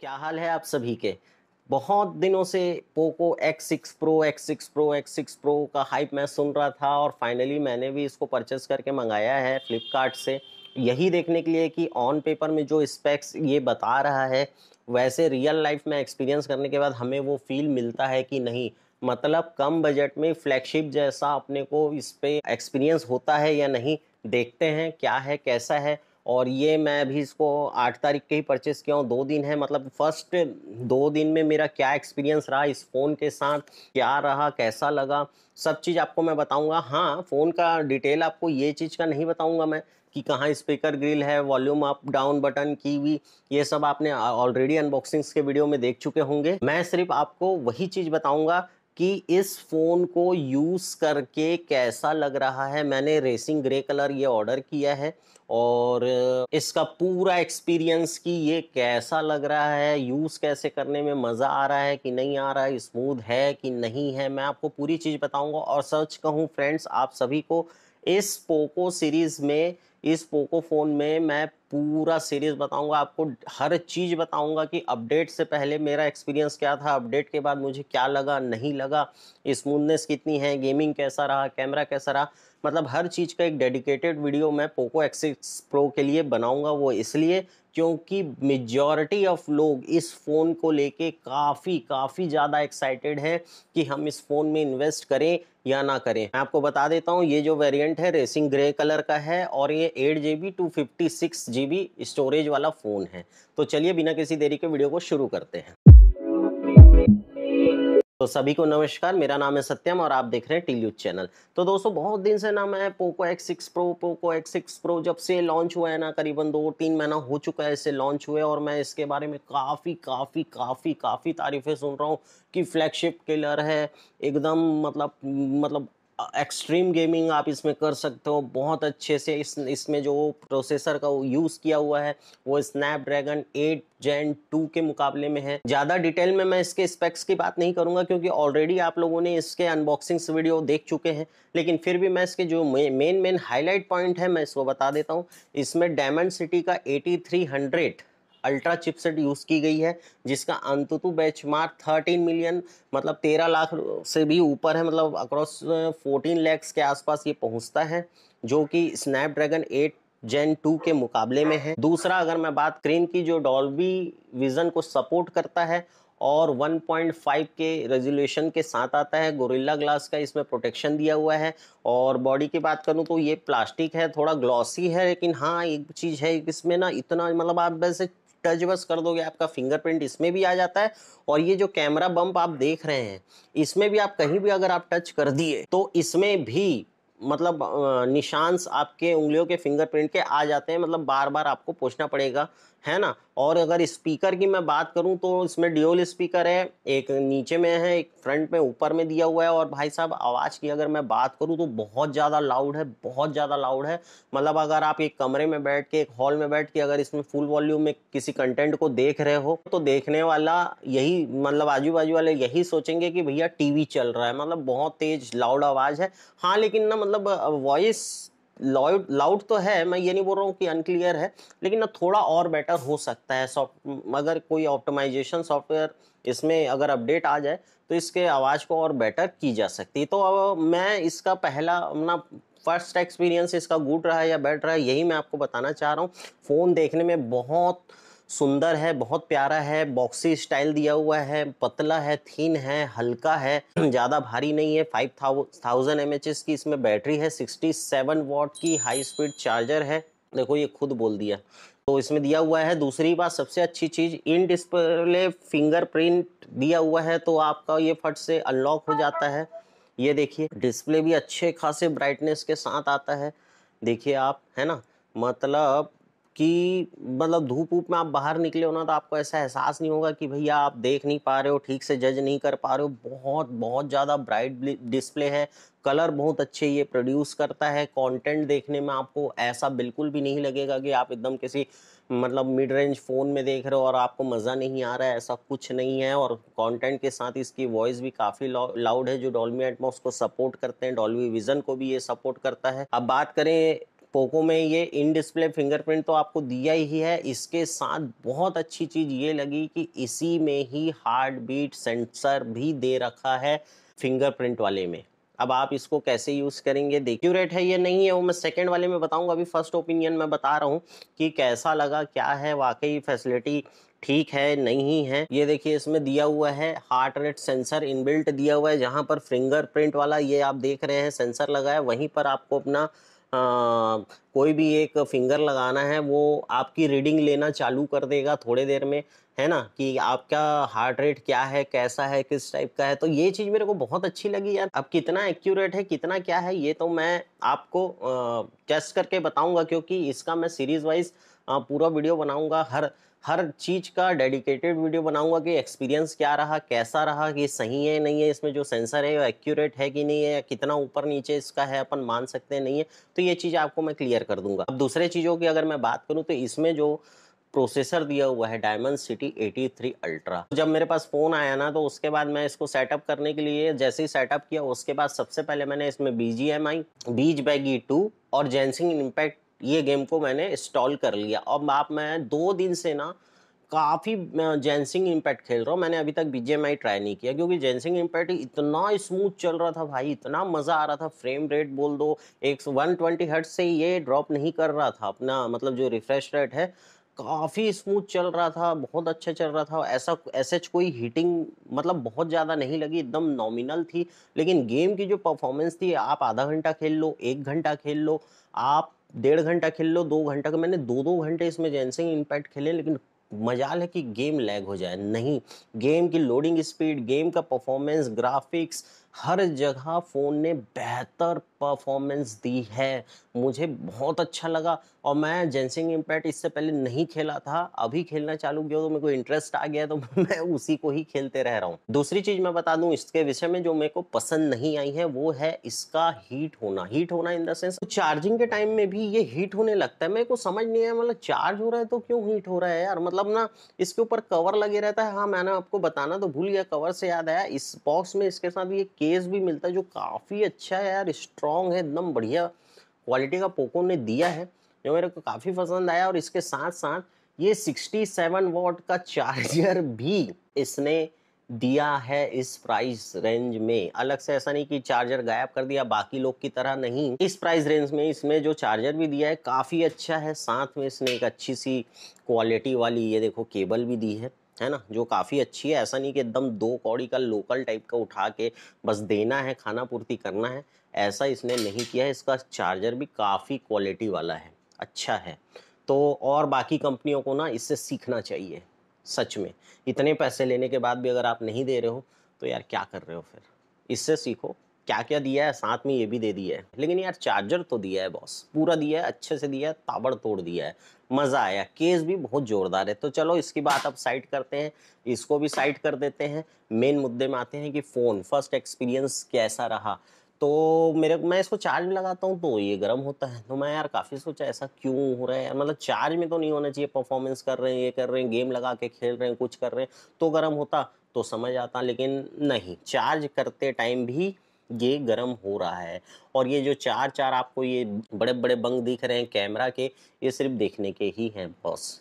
क्या हाल है आप सभी के बहुत दिनों से Poco X6 Pro, X6 Pro, X6 Pro का हाइप मैं सुन रहा था और फाइनली मैंने भी इसको परचेस करके मंगाया है फ्लिपकार्ट से यही देखने के लिए कि ऑन पेपर में जो स्पेक्स ये बता रहा है वैसे रियल लाइफ में एक्सपीरियंस करने के बाद हमें वो फील मिलता है कि नहीं मतलब कम बजट में फ्लैगशिप जैसा अपने को इस पर एक्सपीरियंस होता है या नहीं देखते हैं क्या है कैसा है और ये मैं अभी इसको आठ तारीख के ही परचेस किया हूँ दो दिन है मतलब फ़र्स्ट दो दिन में मेरा क्या एक्सपीरियंस रहा इस फ़ोन के साथ क्या रहा कैसा लगा सब चीज़ आपको मैं बताऊँगा हाँ फ़ोन का डिटेल आपको ये चीज़ का नहीं बताऊँगा मैं कि कहाँ स्पीकर ग्रिल है वॉल्यूम अप डाउन बटन की वी ये सब आपने ऑलरेडी अनबॉक्सिंग्स के वीडियो में देख चुके होंगे मैं सिर्फ आपको वही चीज़ बताऊँगा कि इस फ़ोन को यूज़ करके कैसा लग रहा है मैंने रेसिंग ग्रे कलर ये ऑर्डर किया है और इसका पूरा एक्सपीरियंस कि ये कैसा लग रहा है यूज़ कैसे करने में मज़ा आ रहा है कि नहीं आ रहा है स्मूथ है कि नहीं है मैं आपको पूरी चीज़ बताऊंगा और सच कहूँ फ्रेंड्स आप सभी को इस पोको सीरीज़ में इस पोको फ़ोन में मैं पूरा सीरीज बताऊंगा आपको हर चीज़ बताऊंगा कि अपडेट से पहले मेरा एक्सपीरियंस क्या था अपडेट के बाद मुझे क्या लगा नहीं लगा स्मूथनेस कितनी है गेमिंग कैसा रहा कैमरा कैसा रहा मतलब हर चीज़ का एक डेडिकेटेड वीडियो मैं पोको एक्सिक्स प्रो के लिए बनाऊंगा वो इसलिए क्योंकि मेजॉरिटी ऑफ लोग इस फ़ोन को लेके काफ़ी काफ़ी ज़्यादा एक्साइटेड हैं कि हम इस फ़ोन में इन्वेस्ट करें या ना करें मैं आपको बता देता हूँ ये जो वेरिएंट है रेसिंग ग्रे कलर का है और ये eight G B to fifty six G B storage वाला फ़ोन है तो चलिए बिना किसी देरी के वीडियो को शुरू करते हैं तो सभी को नमस्कार मेरा नाम है सत्यम और आप देख रहे हैं टी चैनल तो दोस्तों बहुत दिन से ना मैं Poco X six Pro Poco X six Pro जब से लॉन्च हुआ है ना करीबन दो तीन महीना हो चुका है इससे लॉन्च हुए और मैं इसके बारे में काफ़ी काफ़ी काफ़ी काफ़ी तारीफ़ें सुन रहा हूँ कि फ्लैगशिप किलर है एकदम मतलब मतलब एक्सट्रीम गेमिंग आप इसमें कर सकते हो बहुत अच्छे से इस इसमें जो प्रोसेसर का यूज़ किया हुआ है वो स्नैपड्रैगन 8 जेन 2 के मुकाबले में है ज़्यादा डिटेल में मैं इसके स्पेक्स की बात नहीं करूँगा क्योंकि ऑलरेडी आप लोगों ने इसके अनबॉक्सिंग्स वीडियो देख चुके हैं लेकिन फिर भी मैं इसके जो मेन मेन हाईलाइट पॉइंट है मैं इसको बता देता हूँ इसमें डायमंड सिटी का एटी अल्ट्रा चिपसेट यूज़ की गई है जिसका अंतुतु बेंचमार्क 13 मिलियन मतलब 13 लाख से भी ऊपर है मतलब अक्रॉस 14 लैक्स के आसपास ये पहुंचता है जो कि स्नैपड्रैगन 8 जेन 2 के मुकाबले में है दूसरा अगर मैं बात क्रीन की जो डॉल्बी विजन को सपोर्ट करता है और 1.5 के रेजोल्यूशन के साथ आता है गोरिल्ला ग्लास का इसमें प्रोटेक्शन दिया हुआ है और बॉडी की बात करूँ तो ये प्लास्टिक है थोड़ा ग्लॉसी है लेकिन हाँ एक चीज़ है इसमें ना इतना मतलब आप वैसे टच बस कर दोगे आपका फिंगरप्रिंट इसमें भी आ जाता है और ये जो कैमरा बम्प आप देख रहे हैं इसमें भी आप कहीं भी अगर आप टच कर दिए तो इसमें भी मतलब निशान्स आपके उंगलियों के फिंगरप्रिंट के आ जाते हैं मतलब बार बार आपको पूछना पड़ेगा है ना और अगर स्पीकर की मैं बात करूं तो इसमें ड्यूल स्पीकर है एक नीचे में है एक फ्रंट में ऊपर में दिया हुआ है और भाई साहब आवाज़ की अगर मैं बात करूं तो बहुत ज़्यादा लाउड है बहुत ज़्यादा लाउड है मतलब अगर आप एक कमरे में बैठ के एक हॉल में बैठ के अगर इसमें फुल वॉल्यूम में किसी कंटेंट को देख रहे हो तो देखने वाला यही मतलब आजू बाजू वाले यही सोचेंगे कि भैया टीवी चल रहा है मतलब बहुत तेज़ लाउड आवाज़ है हाँ लेकिन ना मतलब वॉइस लाउड लाउड तो है मैं ये नहीं बोल रहा हूँ कि अनक्लियर है लेकिन ना थोड़ा और बेटर हो सकता है सॉफ्ट अगर कोई ऑप्टिमाइजेशन सॉफ्टवेयर इसमें अगर अपडेट आ जाए तो इसके आवाज़ को और बेटर की जा सकती तो अब मैं इसका पहला अपना फर्स्ट एक्सपीरियंस इसका गुड रहा या बेड रहा यही मैं आपको बताना चाह रहा हूँ फ़ोन देखने में बहुत सुंदर है बहुत प्यारा है बॉक्सी स्टाइल दिया हुआ है पतला है थीन है हल्का है ज़्यादा भारी नहीं है फाइव थाउजेंड एम की इसमें बैटरी है सिक्सटी सेवन वॉट की हाई स्पीड चार्जर है देखो ये खुद बोल दिया तो इसमें दिया हुआ है दूसरी बात सबसे अच्छी चीज़ इन डिस्प्ले फिंगरप्रिंट दिया हुआ है तो आपका ये फट से अनलॉक हो जाता है ये देखिए डिस्प्ले भी अच्छे खासे ब्राइटनेस के साथ आता है देखिए आप है ना मतलब कि मतलब धूप ऊप में आप बाहर निकले हो ना तो आपको ऐसा एहसास नहीं होगा कि भैया आप देख नहीं पा रहे हो ठीक से जज नहीं कर पा रहे हो बहुत बहुत ज़्यादा ब्राइट डिस्प्ले है कलर बहुत अच्छे ये प्रोड्यूस करता है कंटेंट देखने में आपको ऐसा बिल्कुल भी नहीं लगेगा कि आप एकदम किसी मतलब मिड रेंज फ़ोन में देख रहे हो और आपको मज़ा नहीं आ रहा है ऐसा कुछ नहीं है और कंटेंट के साथ इसकी वॉइस भी काफ़ी लाउड है जो डॉलमी एटमॉस को सपोर्ट करते हैं डॉलवी विज़न को भी ये सपोर्ट करता है अब बात करें पोको में ये इन डिस्प्ले फिंगरप्रिंट तो आपको दिया ही है इसके साथ बहुत अच्छी चीज़ ये लगी कि इसी में ही हार्ट बीट सेंसर भी दे रखा है फिंगरप्रिंट वाले में अब आप इसको कैसे यूज़ करेंगे देखियो है ये नहीं है वो मैं सेकंड वाले में बताऊंगा अभी फर्स्ट ओपिनियन मैं बता रहा हूँ कि कैसा लगा क्या है वाकई फैसिलिटी ठीक है नहीं है ये देखिए इसमें दिया हुआ है हार्ट रेट सेंसर इनबिल्ट दिया हुआ है जहाँ पर फिंगरप्रिंट वाला ये आप देख रहे हैं सेंसर लगा है वहीं पर आपको अपना हाँ, कोई भी एक फिंगर लगाना है वो आपकी रीडिंग लेना चालू कर देगा थोड़े देर में है ना कि आपका हार्ट रेट क्या है कैसा है किस टाइप का है तो ये चीज़ मेरे को बहुत अच्छी लगी यार अब कितना एक्यूरेट है कितना क्या है ये तो मैं आपको टेस्ट करके बताऊंगा क्योंकि इसका मैं सीरीज़ वाइज पूरा वीडियो बनाऊंगा हर हर चीज़ का डेडिकेटेड वीडियो बनाऊंगा कि एक्सपीरियंस क्या रहा कैसा रहा कि सही है नहीं है इसमें जो सेंसर है वो एक्यूरेट है कि नहीं है कितना ऊपर नीचे इसका है अपन मान सकते हैं नहीं है तो ये चीज़ आपको मैं क्लियर कर दूंगा अब दूसरे चीज़ों की अगर मैं बात करूँ तो इसमें जो प्रोसेसर दिया हुआ है डायमंड सिटी 83 अल्ट्रा जब मेरे पास फ़ोन आया ना तो उसके बाद मैं इसको सेटअप करने के लिए जैसे ही सेटअप किया उसके बाद सबसे पहले मैंने इसमें बी जी एम आई बीज बैगी टू और जेंसिंग इम्पैक्ट ये गेम को मैंने इंस्टॉल कर लिया अब आप मैं दो दिन से ना काफ़ी जेंसिंग इम्पैक्ट खेल रहा हूँ मैंने अभी तक बी जे ट्राई नहीं किया क्योंकि जेंसिंग इम्पैक्ट इतना स्मूथ चल रहा था भाई इतना मज़ा आ रहा था फ्रेम रेट बोल दो एक वन ट्वेंटी हट से ये ड्रॉप नहीं कर रहा था अपना मतलब जो रिफ्रेश रेट है काफ़ी स्मूथ चल रहा था बहुत अच्छा चल रहा था ऐसा ऐसे कोई हीटिंग मतलब बहुत ज़्यादा नहीं लगी एकदम नॉमिनल थी लेकिन गेम की जो परफॉर्मेंस थी आप आधा घंटा खेल लो एक घंटा खेल लो आप डेढ़ घंटा खेल लो दो घंटा का मैंने दो दो घंटे इसमें जेंसिंग इम्पैक्ट खेले लेकिन मजाल है कि गेम लैग हो जाए नहीं गेम की लोडिंग स्पीड गेम का परफॉर्मेंस ग्राफिक्स हर जगह फ़ोन ने बेहतर परफॉर्मेंस दी है मुझे बहुत अच्छा लगा और मैं जेंसिंग इम्पैक्ट इससे पहले नहीं खेला था अभी खेलना चालू किया तो मेरे को इंटरेस्ट आ गया तो मैं उसी को ही खेलते रह रहा हूँ दूसरी चीज़ मैं बता दूँ इसके विषय में जो मेरे को पसंद नहीं आई है वो है इसका हीट होना हीट होना इन द सेंस तो चार्जिंग के टाइम में भी ये हीट होने लगता है मेरे को समझ नहीं है मतलब चार्ज हो रहा है तो क्यों हीट हो रहा है यार मतलब ना इसके ऊपर कवर लगे रहता है हाँ मैंने आपको बताना तो भूल गया कवर से याद आया इस बॉक्स में इसके साथ ये केस भी मिलता है जो काफ़ी अच्छा है यार स्ट्रॉन्ग है एकदम बढ़िया क्वालिटी का पोको ने दिया है जो मेरे को काफ़ी पसंद आया और इसके साथ साथ ये 67 वॉट का चार्जर भी इसने दिया है इस प्राइस रेंज में अलग से ऐसा नहीं कि चार्जर गायब कर दिया बाकी लोग की तरह नहीं इस प्राइस रेंज में इसमें जो चार्जर भी दिया है काफ़ी अच्छा है साथ में इसने एक अच्छी सी क्वालिटी वाली ये देखो केबल भी दी है है ना जो काफ़ी अच्छी है ऐसा नहीं कि एकदम दो कौड़ी का लोकल टाइप का उठा के बस देना है खाना पूर्ति करना है ऐसा इसने नहीं किया है इसका चार्जर भी काफ़ी क्वालिटी वाला है अच्छा है तो और बाकी कंपनियों को ना इससे सीखना चाहिए सच में इतने पैसे लेने के बाद भी अगर आप नहीं दे रहे हो तो यार क्या कर रहे हो फिर इससे सीखो क्या क्या दिया है साथ में ये भी दे दिया है लेकिन यार चार्जर तो दिया है बॉस पूरा दिया है अच्छे से दिया है ताबड़ तोड़ दिया है मज़ा आया केस भी बहुत ज़ोरदार है तो चलो इसकी बात अब साइड करते हैं इसको भी साइड कर देते हैं मेन मुद्दे में आते हैं कि फ़ोन फर्स्ट एक्सपीरियंस कैसा रहा तो मेरे मैं इसको चार्ज में लगाता हूँ तो ये गर्म होता है तो मैं यार काफ़ी सोचा ऐसा क्यों हो रहा है यार मतलब चार्ज में तो नहीं होना चाहिए परफॉर्मेंस कर रहे हैं ये कर रहे हैं गेम लगा के खेल रहे हैं कुछ कर रहे हैं तो गर्म होता तो समझ आता लेकिन नहीं चार्ज करते टाइम भी ये गर्म हो रहा है और ये जो चार चार आपको ये बड़े बड़े बंग दिख रहे हैं कैमरा के ये सिर्फ देखने के ही हैं बॉस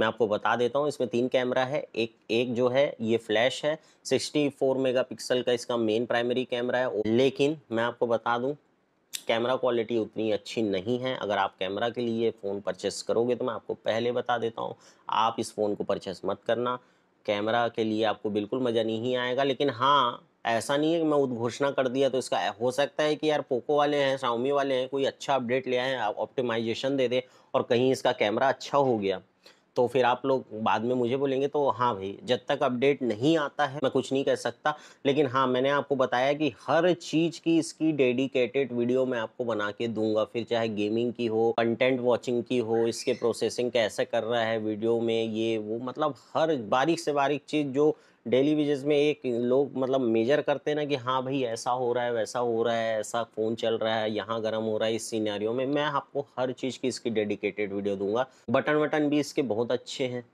मैं आपको बता देता हूँ इसमें तीन कैमरा है एक एक जो है ये फ्लैश है 64 मेगापिक्सल का इसका मेन प्राइमरी कैमरा है लेकिन मैं आपको बता दूँ कैमरा क्वालिटी उतनी अच्छी नहीं है अगर आप कैमरा के लिए फ़ोन परचेस करोगे तो मैं आपको पहले बता देता हूँ आप इस फ़ोन को परचेस मत करना कैमरा के लिए आपको बिल्कुल मज़ा नहीं आएगा लेकिन हाँ ऐसा नहीं है कि मैं उद्घोषणा कर दिया तो इसका हो सकता है कि यार पोको वाले हैं शाओमी वाले हैं कोई अच्छा अपडेट ले आए हैं ऑप्टिमाइजेशन दे दे और कहीं इसका कैमरा अच्छा हो गया तो फिर आप लोग बाद में मुझे बोलेंगे तो हाँ भाई जब तक अपडेट नहीं आता है मैं कुछ नहीं कह सकता लेकिन हाँ मैंने आपको बताया कि हर चीज़ की इसकी डेडिकेटेड वीडियो मैं आपको बना के दूंगा फिर चाहे गेमिंग की हो कंटेंट वॉचिंग की हो इसके प्रोसेसिंग कैसे कर रहा है वीडियो में ये वो मतलब हर बारीक से बारीक चीज़ जो डेली विजेस में एक लोग मतलब मेजर करते हैं ना कि हाँ भाई ऐसा हो रहा है वैसा हो रहा है ऐसा फ़ोन चल रहा है यहाँ गर्म हो रहा है इस सीनारियों में मैं आपको हर चीज़ की इसकी डेडिकेटेड वीडियो दूंगा बटन वटन भी इसके बहुत अच्छे हैं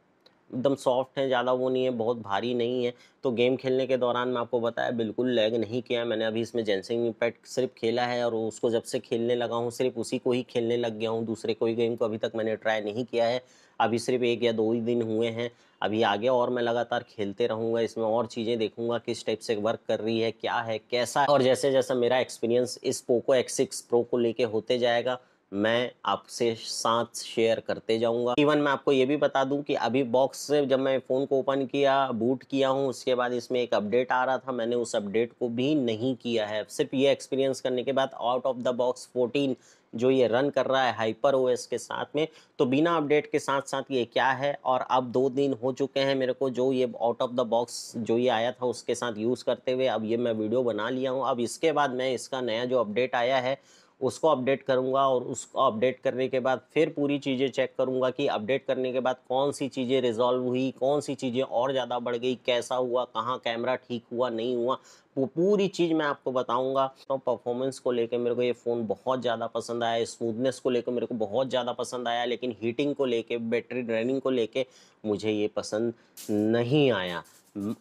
एकदम सॉफ्ट हैं ज़्यादा वो नहीं है बहुत भारी नहीं है तो गेम खेलने के दौरान मैं आपको बताया बिल्कुल लैग नहीं किया मैंने अभी इसमें जेंसिंग पैट सिर्फ खेला है और उसको जब से खेलने लगा हूँ सिर्फ उसी को ही खेलने लग गया हूँ दूसरे कोई गेम को अभी तक मैंने ट्राई नहीं किया है अभी सिर्फ एक या दो ही दिन हुए हैं अभी आगे और मैं लगातार खेलते रहूँगा इसमें और चीज़ें देखूँगा किस टाइप से वर्क कर रही है क्या है कैसा है और जैसे जैसा मेरा एक्सपीरियंस इस पोको एक्स सिक्स प्रो को लेके होते जाएगा मैं आपसे साथ शेयर करते जाऊंगा इवन मैं आपको ये भी बता दूं कि अभी बॉक्स से जब मैं फ़ोन को ओपन किया बूट किया हूं उसके बाद इसमें एक अपडेट आ रहा था मैंने उस अपडेट को भी नहीं किया है सिर्फ ये एक्सपीरियंस करने के बाद आउट ऑफ द बॉक्स 14 जो ये रन कर रहा है हाइपर ओएस के साथ में तो बिना अपडेट के साथ साथ ये क्या है और अब दो दिन हो चुके हैं मेरे को जो ये आउट ऑफ द बॉक्स जो ये आया था उसके साथ यूज़ करते हुए अब ये मैं वीडियो बना लिया हूँ अब इसके बाद मैं इसका नया जो अपडेट आया है उसको अपडेट करूँगा और उसको अपडेट करने के बाद फिर पूरी चीज़ें चेक करूँगा कि अपडेट करने के बाद कौन सी चीज़ें रिजॉल्व हुई कौन सी चीज़ें और ज़्यादा बढ़ गई कैसा हुआ कहाँ कैमरा ठीक हुआ नहीं हुआ वो पूरी चीज़ मैं आपको बताऊंगा तो परफॉर्मेंस को लेकर मेरे को ये फ़ोन बहुत ज़्यादा पसंद आया स्मूथनेस को लेकर मेरे को बहुत ज़्यादा पसंद आया लेकिन हीटिंग को लेकर बैटरी ड्रेनिंग को लेकर मुझे ये पसंद नहीं आया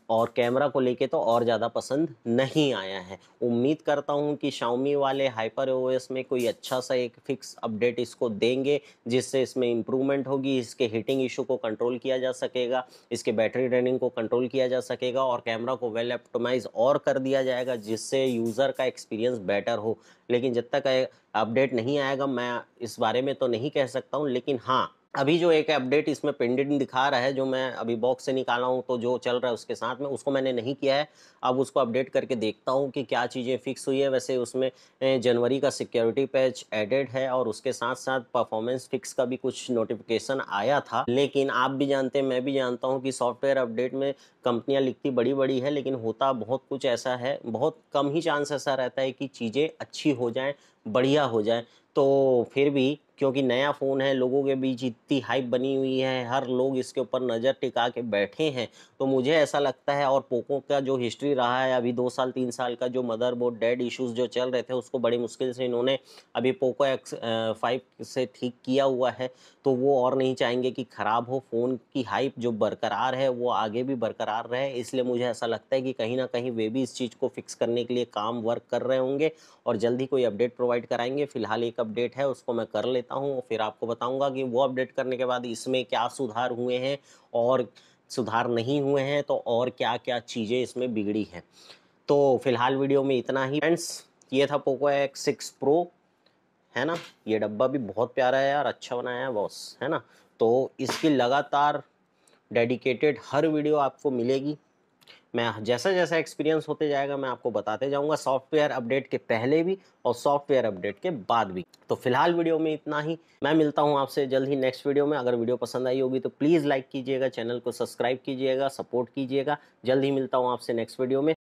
और कैमरा को लेके तो और ज़्यादा पसंद नहीं आया है उम्मीद करता हूँ कि शाओमी वाले हाइपर ओ में कोई अच्छा सा एक फिक्स अपडेट इसको देंगे जिससे इसमें इम्प्रूवमेंट होगी इसके हीटिंग इशू को कंट्रोल किया जा सकेगा इसके बैटरी रनिंग को कंट्रोल किया जा सकेगा और कैमरा को वेल ऑप्टोमाइज और कर दिया जाएगा जिससे यूज़र का एक्सपीरियंस बेटर हो लेकिन जब तक अपडेट नहीं आएगा मैं इस बारे में तो नहीं कह सकता हूँ लेकिन हाँ अभी जो एक अपडेट इसमें पेंडिंग दिखा रहा है जो मैं अभी बॉक्स से निकाला हूँ तो जो चल रहा है उसके साथ में उसको मैंने नहीं किया है अब उसको अपडेट करके देखता हूँ कि क्या चीज़ें फिक्स हुई है वैसे उसमें जनवरी का सिक्योरिटी पैच एडेड है और उसके साथ साथ परफॉर्मेंस फिक्स का भी कुछ नोटिफिकेशन आया था लेकिन आप भी जानते हैं मैं भी जानता हूँ कि सॉफ्टवेयर अपडेट में कंपनियाँ लिखती बड़ी बड़ी है लेकिन होता बहुत कुछ ऐसा है बहुत कम ही चांस ऐसा रहता है कि चीज़ें अच्छी हो जाएँ बढ़िया हो जाए तो फिर भी क्योंकि नया फ़ोन है लोगों के बीच इतनी हाइप बनी हुई है हर लोग इसके ऊपर नज़र टिका के बैठे हैं तो मुझे ऐसा लगता है और पोको का जो हिस्ट्री रहा है अभी दो साल तीन साल का जो मदरबोर्ड डेड इश्यूज जो चल रहे थे उसको बड़ी मुश्किल से इन्होंने अभी पोको एक्स फाइव से ठीक किया हुआ है तो वो और नहीं चाहेंगे कि ख़राब हो फ़ोन की हाइप जो बरकरार है वो आगे भी बरकरार रहे इसलिए मुझे ऐसा लगता है कि कहीं ना कहीं वे भी इस चीज़ को फिक्स करने के लिए काम वर्क कर रहे होंगे और जल्द ही कोई अपडेट प्रोवाइड कराएंगे फ़िलहाल एक अपडेट है उसको मैं कर लेता हूँ फिर आपको बताऊँगा कि वो अपडेट करने के बाद इसमें क्या सुधार हुए हैं और सुधार नहीं हुए हैं तो और क्या क्या चीज़ें इसमें बिगड़ी हैं तो फिलहाल वीडियो में इतना ही फ्रेंड्स ये था पोको एक्स सिक्स प्रो है ना ये डब्बा भी बहुत प्यारा है यार अच्छा बनाया है बॉस है ना तो इसकी लगातार डेडिकेटेड हर वीडियो आपको मिलेगी मैं जैसा जैसा एक्सपीरियंस होते जाएगा मैं आपको बताते जाऊंगा सॉफ्टवेयर अपडेट के पहले भी और सॉफ्टवेयर अपडेट के बाद भी तो फिलहाल वीडियो में इतना ही मैं मिलता हूं आपसे जल्द ही नेक्स्ट वीडियो में अगर वीडियो पसंद आई होगी तो प्लीज़ लाइक कीजिएगा चैनल को सब्सक्राइब कीजिएगा सपोर्ट कीजिएगा जल्द ही मिलता हूँ आपसे नेक्स्ट वीडियो में